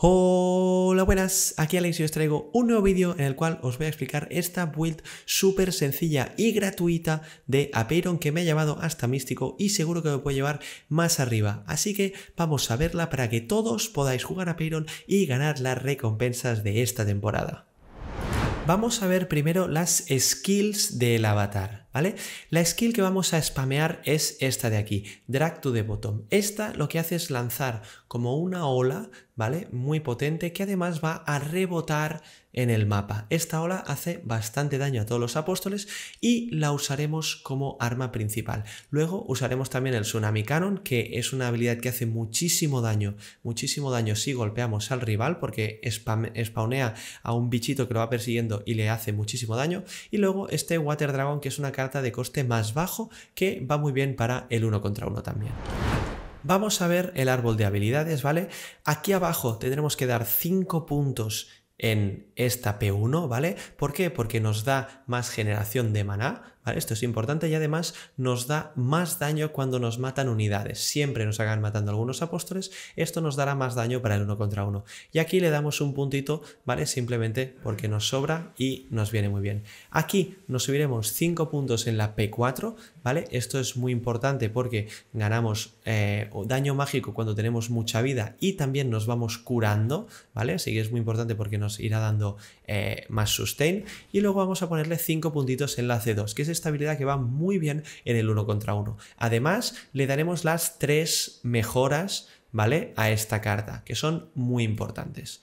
Hola buenas, aquí Alex y os traigo un nuevo vídeo en el cual os voy a explicar esta build súper sencilla y gratuita de Apeiron que me ha llevado hasta místico y seguro que me puede llevar más arriba. Así que vamos a verla para que todos podáis jugar a Apeiron y ganar las recompensas de esta temporada. Vamos a ver primero las skills del avatar. ¿Vale? La skill que vamos a spamear es esta de aquí, Drag to the Bottom. Esta lo que hace es lanzar como una ola ¿vale? Muy potente, que además va a rebotar en el mapa. Esta ola hace bastante daño a todos los apóstoles y la usaremos como arma principal. Luego usaremos también el Tsunami Cannon, que es una habilidad que hace muchísimo daño, muchísimo daño si golpeamos al rival, porque spawnea a un bichito que lo va persiguiendo y le hace muchísimo daño. Y luego este Water Dragon, que es una carta de coste más bajo, que va muy bien para el uno contra uno también. Vamos a ver el árbol de habilidades, ¿vale? Aquí abajo tendremos que dar 5 puntos en esta P1, ¿vale? ¿Por qué? Porque nos da más generación de maná, esto es importante y además nos da más daño cuando nos matan unidades. Siempre nos hagan matando algunos apóstoles, esto nos dará más daño para el uno contra uno. Y aquí le damos un puntito, ¿vale? Simplemente porque nos sobra y nos viene muy bien. Aquí nos subiremos 5 puntos en la P4, ¿vale? Esto es muy importante porque ganamos eh, daño mágico cuando tenemos mucha vida y también nos vamos curando, ¿vale? Así que es muy importante porque nos irá dando eh, más sustain. Y luego vamos a ponerle 5 puntitos en la C2, que es estabilidad que va muy bien en el uno contra uno. Además, le daremos las tres mejoras ¿vale? A esta carta, que son muy importantes.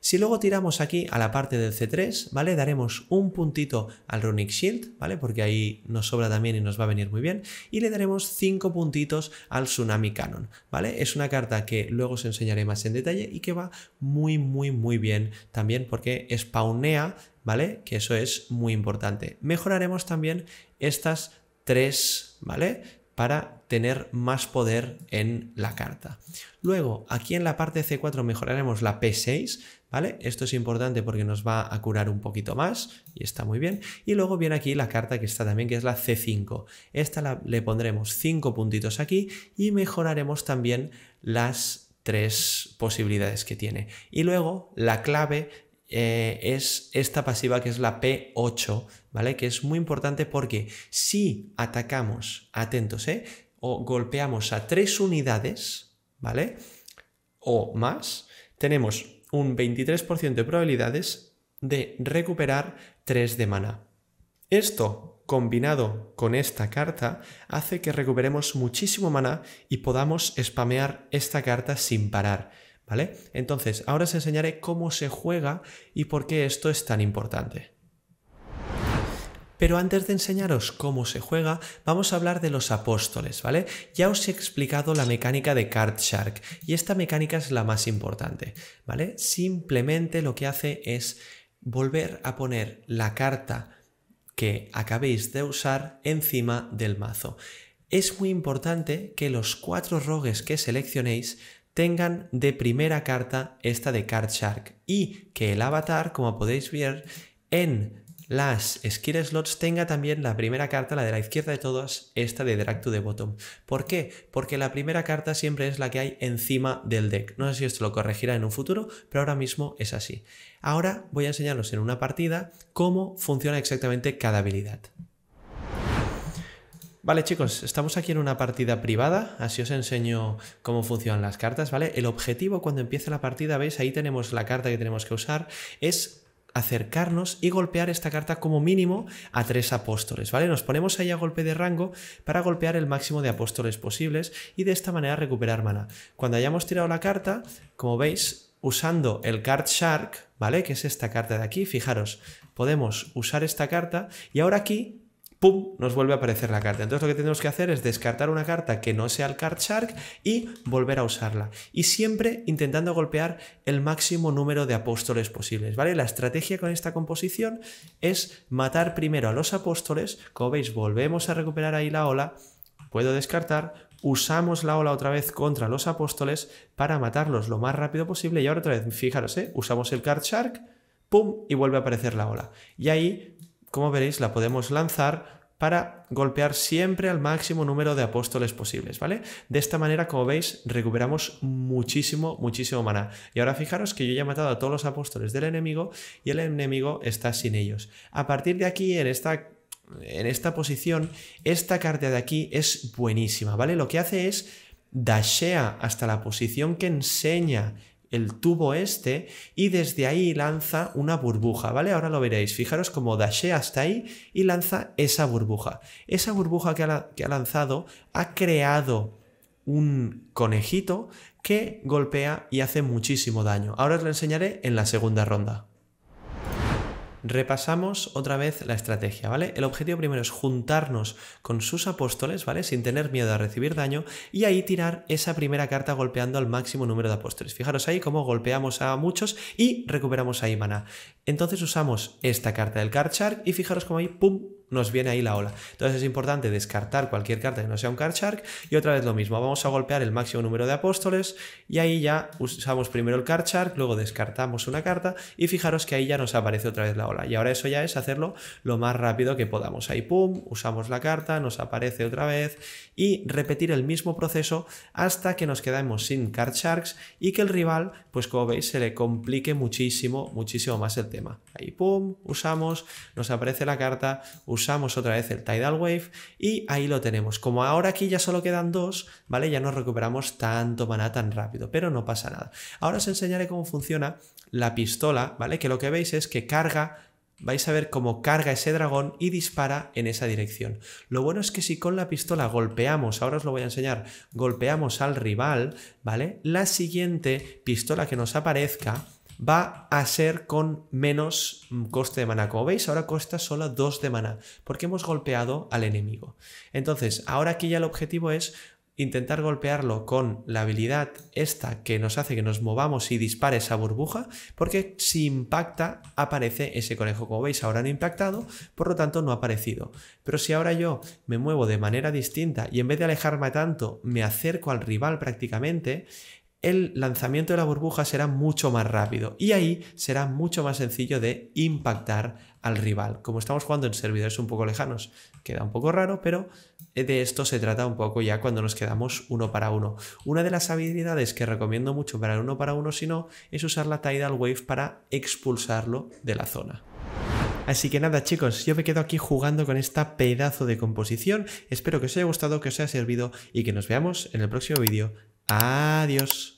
Si luego tiramos aquí a la parte del C3, ¿vale? Daremos un puntito al Runic Shield, ¿vale? Porque ahí nos sobra también y nos va a venir muy bien. Y le daremos cinco puntitos al Tsunami canon ¿vale? Es una carta que luego os enseñaré más en detalle y que va muy, muy, muy bien también porque spawnea, ¿vale? Que eso es muy importante. Mejoraremos también estas tres, ¿vale? para tener más poder en la carta. Luego, aquí en la parte C4 mejoraremos la P6, ¿vale? Esto es importante porque nos va a curar un poquito más y está muy bien. Y luego viene aquí la carta que está también, que es la C5. Esta la, le pondremos 5 puntitos aquí y mejoraremos también las tres posibilidades que tiene. Y luego la clave eh, es esta pasiva que es la P8, ¿vale? Que es muy importante porque si atacamos, atentos, ¿eh? O golpeamos a tres unidades, ¿vale? O más, tenemos un 23% de probabilidades de recuperar 3 de mana. Esto, combinado con esta carta, hace que recuperemos muchísimo mana y podamos spamear esta carta sin parar. ¿vale? Entonces, ahora os enseñaré cómo se juega y por qué esto es tan importante. Pero antes de enseñaros cómo se juega, vamos a hablar de los apóstoles, ¿vale? Ya os he explicado la mecánica de Card Shark y esta mecánica es la más importante, ¿vale? Simplemente lo que hace es volver a poner la carta que acabéis de usar encima del mazo. Es muy importante que los cuatro rogues que seleccionéis tengan de primera carta esta de Card Shark y que el avatar, como podéis ver, en las skill slots tenga también la primera carta, la de la izquierda de todas, esta de Drag to the Bottom. ¿Por qué? Porque la primera carta siempre es la que hay encima del deck. No sé si esto lo corregirá en un futuro, pero ahora mismo es así. Ahora voy a enseñaros en una partida cómo funciona exactamente cada habilidad. Vale chicos, estamos aquí en una partida privada, así os enseño cómo funcionan las cartas, ¿vale? El objetivo cuando empiece la partida, veis, ahí tenemos la carta que tenemos que usar, es acercarnos y golpear esta carta como mínimo a tres apóstoles, ¿vale? Nos ponemos ahí a golpe de rango para golpear el máximo de apóstoles posibles y de esta manera recuperar mana. Cuando hayamos tirado la carta, como veis, usando el Card Shark, ¿vale? Que es esta carta de aquí, fijaros, podemos usar esta carta y ahora aquí ¡pum!, nos vuelve a aparecer la carta. Entonces lo que tenemos que hacer es descartar una carta que no sea el Card Shark y volver a usarla. Y siempre intentando golpear el máximo número de apóstoles posibles, ¿vale? La estrategia con esta composición es matar primero a los apóstoles, como veis volvemos a recuperar ahí la ola, puedo descartar, usamos la ola otra vez contra los apóstoles para matarlos lo más rápido posible y ahora otra vez, fijaros, ¿eh? usamos el Card Shark, ¡pum! y vuelve a aparecer la ola. Y ahí como veréis, la podemos lanzar para golpear siempre al máximo número de apóstoles posibles, ¿vale? De esta manera, como veis, recuperamos muchísimo, muchísimo maná. Y ahora fijaros que yo ya he matado a todos los apóstoles del enemigo y el enemigo está sin ellos. A partir de aquí, en esta en esta posición, esta carta de aquí es buenísima, ¿vale? Lo que hace es dashea hasta la posición que enseña el tubo este y desde ahí lanza una burbuja, ¿vale? Ahora lo veréis, fijaros cómo dashé hasta ahí y lanza esa burbuja. Esa burbuja que ha lanzado ha creado un conejito que golpea y hace muchísimo daño. Ahora os lo enseñaré en la segunda ronda repasamos otra vez la estrategia, ¿vale? El objetivo primero es juntarnos con sus apóstoles, ¿vale? Sin tener miedo a recibir daño y ahí tirar esa primera carta golpeando al máximo número de apóstoles. Fijaros ahí cómo golpeamos a muchos y recuperamos a Imana. Entonces usamos esta carta del card y fijaros cómo ahí, ¡pum! nos viene ahí la ola. Entonces es importante descartar cualquier carta que no sea un card shark y otra vez lo mismo, vamos a golpear el máximo número de apóstoles y ahí ya usamos primero el card shark, luego descartamos una carta y fijaros que ahí ya nos aparece otra vez la ola. Y ahora eso ya es hacerlo lo más rápido que podamos. Ahí pum, usamos la carta, nos aparece otra vez y repetir el mismo proceso hasta que nos quedemos sin card sharks y que el rival, pues como veis, se le complique muchísimo, muchísimo más el tema. Ahí pum, usamos, nos aparece la carta, usamos otra vez el Tidal Wave y ahí lo tenemos. Como ahora aquí ya solo quedan dos, ¿vale? Ya no recuperamos tanto maná tan rápido, pero no pasa nada. Ahora os enseñaré cómo funciona la pistola, ¿vale? Que lo que veis es que carga vais a ver cómo carga ese dragón y dispara en esa dirección. Lo bueno es que si con la pistola golpeamos, ahora os lo voy a enseñar, golpeamos al rival, ¿vale? La siguiente pistola que nos aparezca va a ser con menos coste de mana. Como veis, ahora cuesta solo 2 de mana, porque hemos golpeado al enemigo. Entonces, ahora aquí ya el objetivo es intentar golpearlo con la habilidad esta que nos hace que nos movamos y dispare esa burbuja, porque si impacta aparece ese conejo. Como veis, ahora no ha impactado, por lo tanto no ha aparecido. Pero si ahora yo me muevo de manera distinta y en vez de alejarme tanto, me acerco al rival prácticamente, el lanzamiento de la burbuja será mucho más rápido y ahí será mucho más sencillo de impactar al rival. Como estamos jugando en servidores un poco lejanos, queda un poco raro, pero eh, de esto se trata un poco ya cuando nos quedamos uno para uno. Una de las habilidades que recomiendo mucho para el uno para uno, si no, es usar la Tidal Wave para expulsarlo de la zona. Así que nada chicos, yo me quedo aquí jugando con esta pedazo de composición. Espero que os haya gustado, que os haya servido y que nos veamos en el próximo vídeo. Adiós.